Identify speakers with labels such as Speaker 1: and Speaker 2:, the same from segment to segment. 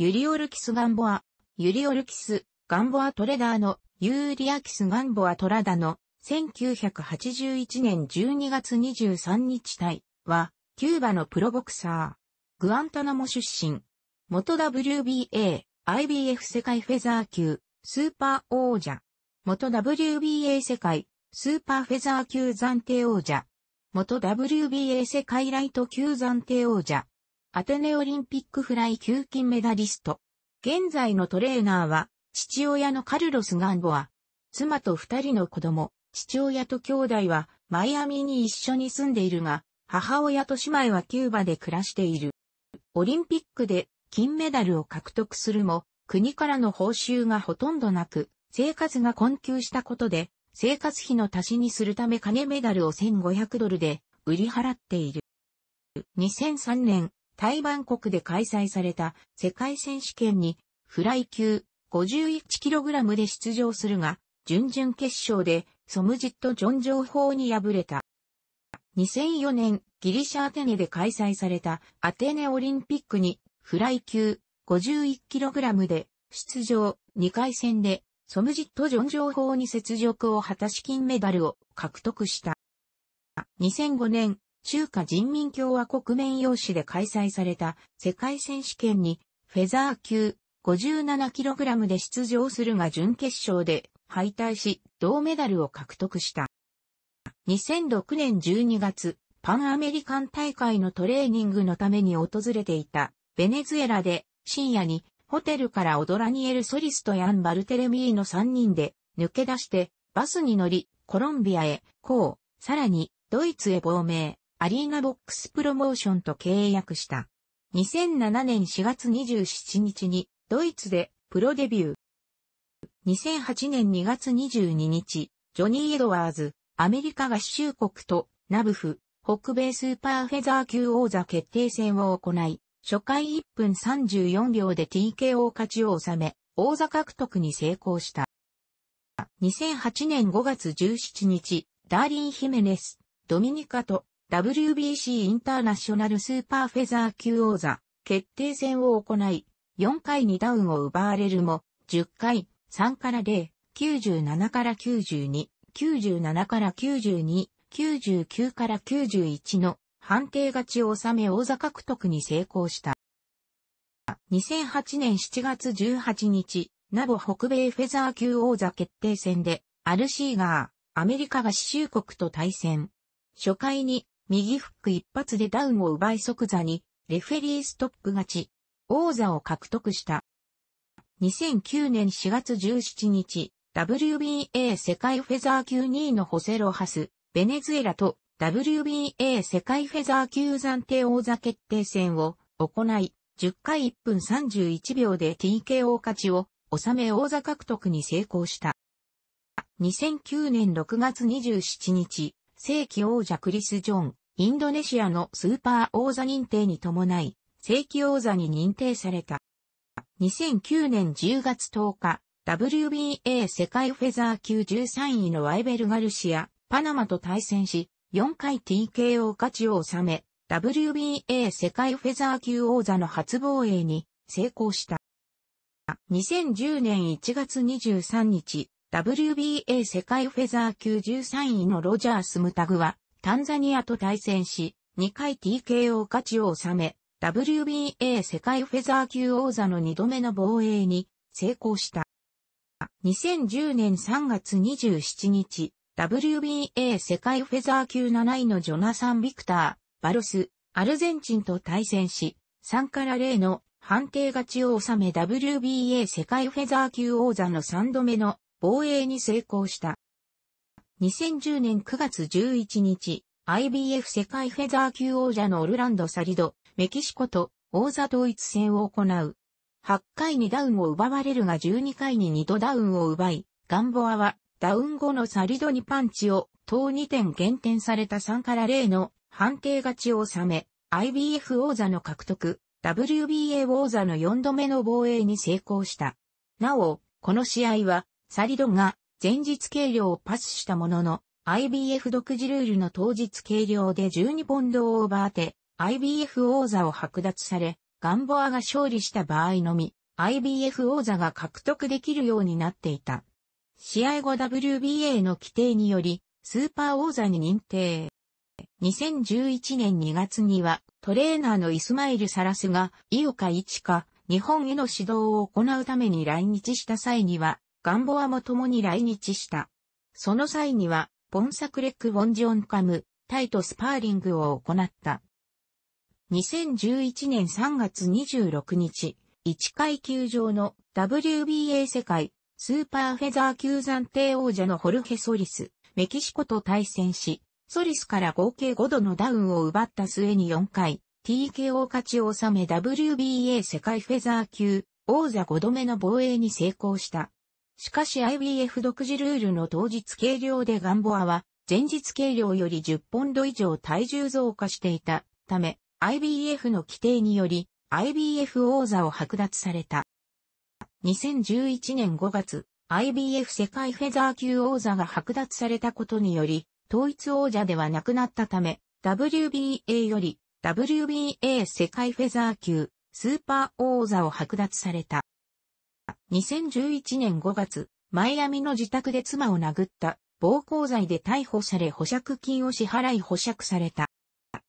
Speaker 1: ユリオルキス・ガンボア、ユリオルキス・ガンボア・トレダーの、ユーリアキス・ガンボア・トラダの、1981年12月23日隊は、キューバのプロボクサー、グアンタナモ出身、元 WBA、IBF 世界フェザー級、スーパー王者、元 WBA 世界、スーパーフェザー級暫定王者、元 WBA 世界ライト級暫定王者、アテネオリンピックフライ級金メダリスト。現在のトレーナーは、父親のカルロス・ガンボア。妻と二人の子供、父親と兄弟は、マイアミに一緒に住んでいるが、母親と姉妹はキューバで暮らしている。オリンピックで金メダルを獲得するも、国からの報酬がほとんどなく、生活が困窮したことで、生活費の足しにするため金メダルを1500ドルで売り払っている。2003年、台湾国で開催された世界選手権にフライ級 51kg で出場するが、準々決勝でソムジット・ジョン・ジョー法に敗れた。2004年ギリシャアテネで開催されたアテネオリンピックにフライ級 51kg で出場2回戦でソムジット・ジョン・ジョー法に雪辱を果たし金メダルを獲得した。2005年中華人民共和国面用紙で開催された世界選手権にフェザー級 57kg で出場するが準決勝で敗退し銅メダルを獲得した。2006年12月、パンアメリカン大会のトレーニングのために訪れていたベネズエラで深夜にホテルからオドラニエル・ソリスとヤン・バルテレミーの3人で抜け出してバスに乗りコロンビアへ、こう、さらにドイツへ亡命。アリーナボックスプロモーションと契約した。2007年4月27日にドイツでプロデビュー。2008年2月22日、ジョニー・エドワーズ、アメリカ合衆国とナブフ、北米スーパーフェザー級王座決定戦を行い、初回1分34秒で TKO 勝ちを収め、王座獲得に成功した。2008年5月17日、ダーリン・ヒメネス、ドミニカと WBC インターナショナルスーパーフェザー級王座決定戦を行い、4回にダウンを奪われるも、10回、3から0、97から92、97から92、99から91の判定勝ちを収め王座獲得に成功した。2008年7月18日、ナボ北米フェザー級王座決定戦で、アルシーガー、アメリカ合衆国と対戦。初回に右フック一発でダウンを奪い即座に、レフェリーストップ勝ち、王座を獲得した。2009年4月17日、WBA 世界フェザー級2位のホセロハス、ベネズエラと WBA 世界フェザー級暫定王座決定戦を行い、10回1分31秒で TKO 勝ちを収め王座獲得に成功した。2009年6月27日、正規王者クリス・ジョン、インドネシアのスーパー王座認定に伴い、正規王座に認定された。2009年10月10日、WBA 世界フェザー級13位のワイベル・ガルシア、パナマと対戦し、4回 TKO 勝ちを収め、WBA 世界フェザー級王座の初防衛に成功した。2010年1月23日、WBA 世界フェザー級13位のロジャー・スムタグは、タンザニアと対戦し、2回 TKO 勝ちを収め、WBA 世界フェザー級王座の2度目の防衛に成功した。2010年3月27日、WBA 世界フェザー級7位のジョナサン・ビクター、バロス、アルゼンチンと対戦し、3から0の判定勝ちを収め WBA 世界フェザー級王座の3度目の防衛に成功した。2010年9月11日、IBF 世界フェザー級王者のオルランド・サリド、メキシコと王座統一戦を行う。8回にダウンを奪われるが12回に2度ダウンを奪い、ガンボアはダウン後のサリドにパンチを、等2点減点された3から0の判定勝ちを収め、IBF 王座の獲得、WBA 王座の4度目の防衛に成功した。なお、この試合は、サリドが前日計量をパスしたものの、IBF 独自ルールの当日計量で12ポンドオーバーで IBF 王座を剥奪され、ガンボアが勝利した場合のみ、IBF 王座が獲得できるようになっていた。試合後 WBA の規定により、スーパー王座に認定。2011年2月には、トレーナーのイスマイル・サラスが、井岡一か、日本への指導を行うために来日した際には、ガンボアも共に来日した。その際には、ボンサクレック・ボンジオンカム、タイとスパーリングを行った。2011年3月26日、1階級上の WBA 世界スーパーフェザー級暫定王者のホルヘ・ソリス、メキシコと対戦し、ソリスから合計5度のダウンを奪った末に4回、TKO 勝ちを収め WBA 世界フェザー級王座5度目の防衛に成功した。しかし IBF 独自ルールの当日計量でガンボアは、前日計量より10ポンド以上体重増加していたため、IBF の規定により、IBF 王座を剥奪された。2011年5月、IBF 世界フェザー級王座が剥奪されたことにより、統一王者ではなくなったため、WBA より WBA 世界フェザー級スーパー王座を剥奪された。2011年5月、マイアミの自宅で妻を殴った暴行罪で逮捕され保釈金を支払い保釈された。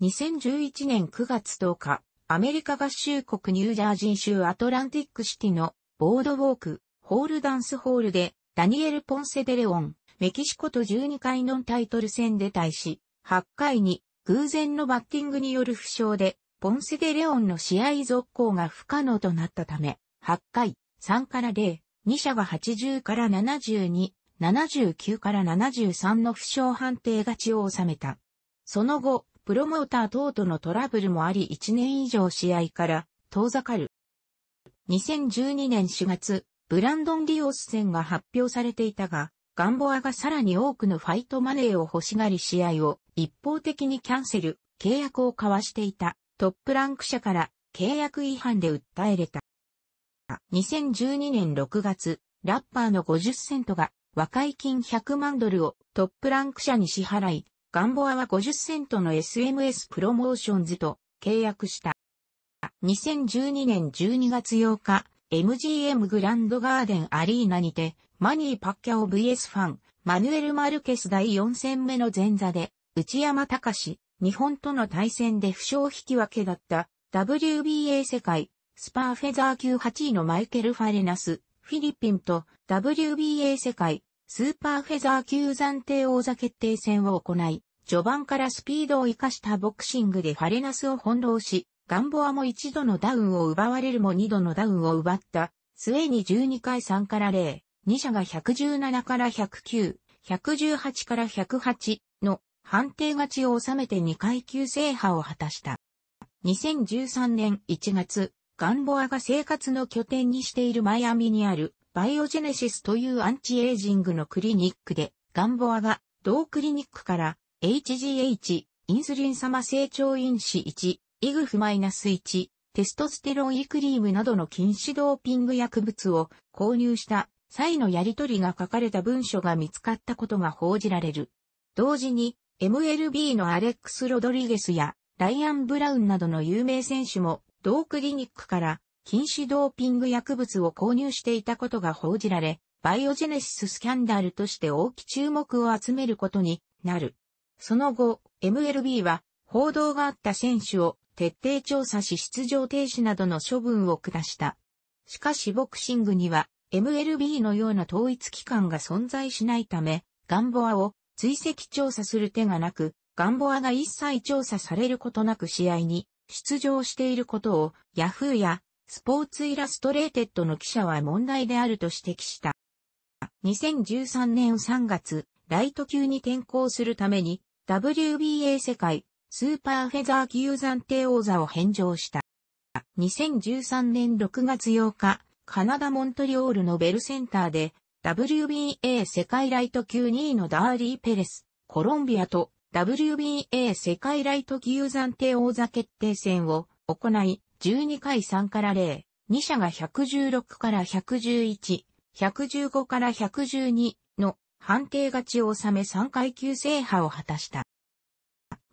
Speaker 1: 2011年9月10日、アメリカ合衆国ニュージャージー州アトランティックシティのボードウォーク、ホールダンスホールでダニエル・ポンセデレオン、メキシコと12回のタイトル戦で対し、8回に偶然のバッティングによる負傷で、ポンセデレオンの試合続行が不可能となったため、8回、3から0、2社が80から72、79から73の負傷判定勝ちを収めた。その後、プロモーター等とのトラブルもあり1年以上試合から遠ざかる。2012年4月、ブランドン・ディオス戦が発表されていたが、ガンボアがさらに多くのファイトマネーを欲しがり試合を一方的にキャンセル、契約を交わしていたトップランク社から契約違反で訴えれた。2012年6月、ラッパーの50セントが和解金100万ドルをトップランク社に支払い、ガンボアは50セントの SMS プロモーションズと契約した。2012年12月8日、MGM グランドガーデンアリーナにて、マニー・パッキャオ VS ファン、マヌエル・マルケス第4戦目の前座で、内山隆、日本との対戦で負傷引き分けだった WBA 世界スパーフェザー級8位のマイケル・ファレナス、フィリピンと WBA 世界スーパーフェザー級暫定王座決定戦を行い、序盤からスピードを活かしたボクシングでファレナスを翻弄し、ガンボアも一度のダウンを奪われるも二度のダウンを奪った、末に12回3から0、2者が117から109、118から108の判定勝ちを収めて2階級制覇を果たした。2013年1月、ガンボアが生活の拠点にしているマイアミにあるバイオジェネシスというアンチエイジングのクリニックで、ガンボアが同クリニックから HGH、インスリン様成長因子1、イグフマイナス -1、テストステロイクリームなどの禁止ドーピング薬物を購入した際のやり取りが書かれた文書が見つかったことが報じられる。同時に MLB のアレックス・ロドリゲスやライアン・ブラウンなどの有名選手も同クリニックから禁止ドーピング薬物を購入していたことが報じられ、バイオジェネシススキャンダルとして大き注目を集めることになる。その後、MLB は報道があった選手を徹底調査し出場停止などの処分を下した。しかしボクシングには MLB のような統一機関が存在しないため、ガンボアを追跡調査する手がなく、ガンボアが一切調査されることなく試合に出場していることを、ヤフーや、スポーツイラストレーテッドの記者は問題であると指摘した。2013年3月、ライト級に転向するために、WBA 世界、スーパーフェザー級暫定王座を返上した。2013年6月8日、カナダ・モントリオールのベルセンターで、WBA 世界ライト級2位のダーリー・ペレス、コロンビアと WBA 世界ライト級暫定王座決定戦を行い、12回3から0、2社が116から111、115から112の判定勝ちを収め3階級制覇を果たした。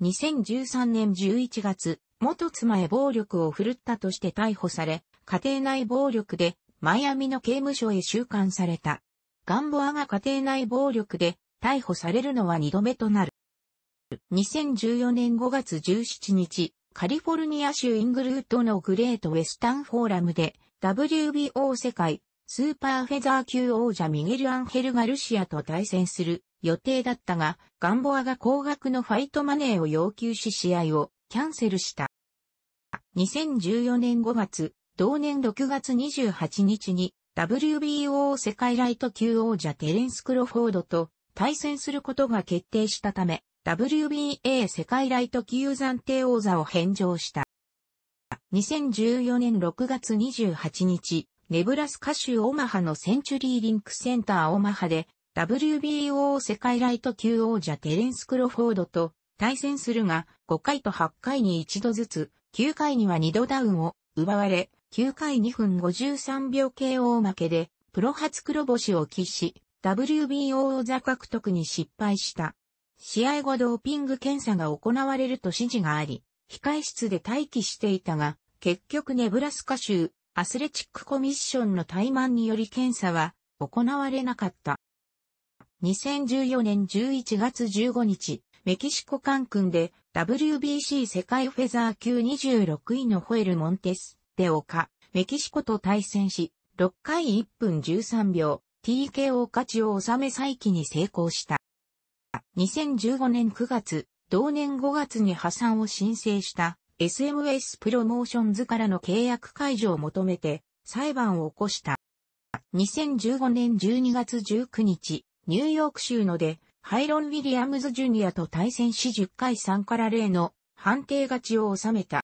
Speaker 1: 2013年11月、元妻へ暴力を振るったとして逮捕され、家庭内暴力でマイアミの刑務所へ収監された。ガンボアが家庭内暴力で逮捕されるのは2度目となる。2014年5月17日、カリフォルニア州イングルートのグレートウェスタンフォーラムで WBO 世界スーパーフェザー級王者ミゲル・アンヘル・ガルシアと対戦する予定だったが、ガンボアが高額のファイトマネーを要求し試合をキャンセルした。2014年5月、同年6月28日に WBO 世界ライト級王者テレンス・クロフォードと対戦することが決定したため、WBA 世界ライト級暫定王座を返上した。2014年6月28日、ネブラスカ州オマハのセンチュリーリンクセンターオマハで、WBO 世界ライト級王者テレンス・クロフォードと対戦するが、5回と8回に1度ずつ、9回には2度ダウンを奪われ、9回2分53秒 KO 負けで、プロ初黒星を喫し、WBO 座獲得に失敗した。試合後ドーピング検査が行われると指示があり、控室で待機していたが、結局ネブラスカ州アスレチックコミッションの怠慢により検査は行われなかった。2014年11月15日、メキシコカンクンで WBC 世界フェザー級26位のホエル・モンテス・デオカ、メキシコと対戦し、6回1分13秒、TKO 勝ちを収め再起に成功した。2015年9月、同年5月に破産を申請した SMS プロモーションズからの契約解除を求めて裁判を起こした。2015年12月19日、ニューヨーク州ので、ハイロン・ウィリアムズ・ジュニアと対戦し10回3から0の判定勝ちを収めた。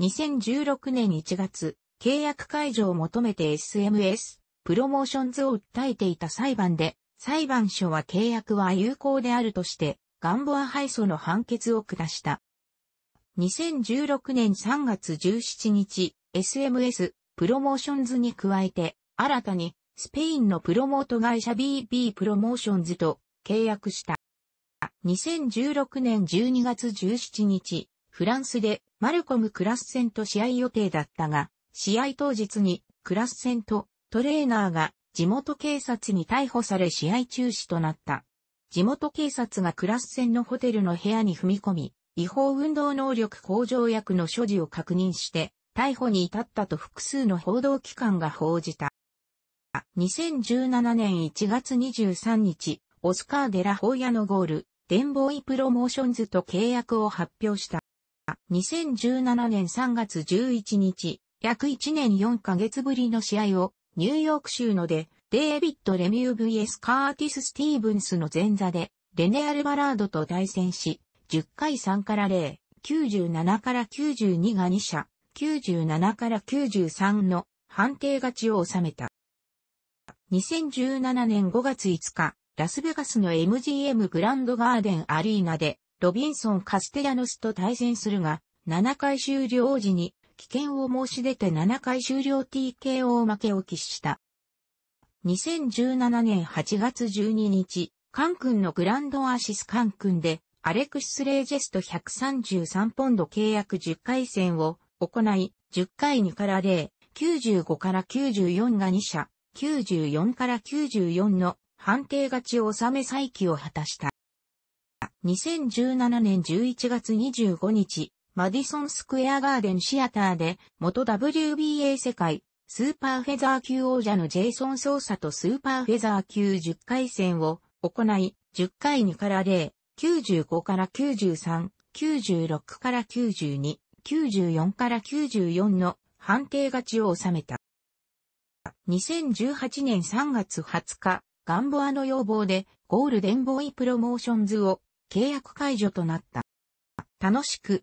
Speaker 1: 2016年1月、契約解除を求めて SMS、プロモーションズを訴えていた裁判で、裁判所は契約は有効であるとして、ガンボア敗訴の判決を下した。2016年3月17日、SMS、プロモーションズに加えて、新たに、スペインのプロモート会社 BB プロモーションズと契約した。2016年12月17日、フランスでマルコム・クラス戦と試合予定だったが、試合当日にクラス戦とトレーナーが地元警察に逮捕され試合中止となった。地元警察がクラス戦のホテルの部屋に踏み込み、違法運動能力向上薬の所持を確認して、逮捕に至ったと複数の報道機関が報じた。2017年1月23日、オスカー・デラホーヤのゴール、デンボーイ・プロモーションズと契約を発表した。2017年3月11日、約1年4ヶ月ぶりの試合をニューヨーク州ので、デイビッド・レミュー VS カーティス・スティーブンスの前座で、レネアル・バラードと対戦し、10回3から0、97から92が2社、97から93の判定勝ちを収めた。2017年5月5日、ラスベガスの MGM グランドガーデンアリーナで、ロビンソン・カステヤノスと対戦するが、7回終了時に危険を申し出て7回終了 TKO 負けを喫した。2017年8月12日、カン君のグランドアシスカン君で、アレクシス・レージェスト133ポンド契約10回戦を行い、10回2から0、95から94が2社、94から94の判定勝ちを収め再起を果たした。2017年11月25日、マディソンスクエアガーデンシアターで、元 WBA 世界、スーパーフェザー級王者のジェイソン・ソーサとスーパーフェザー級10回戦を行い、10回2から0、95から93、96から92、94から94の判定勝ちを収めた。2018年3月20日、ガンボアの要望でゴールデンボーイプロモーションズを契約解除となった。楽しく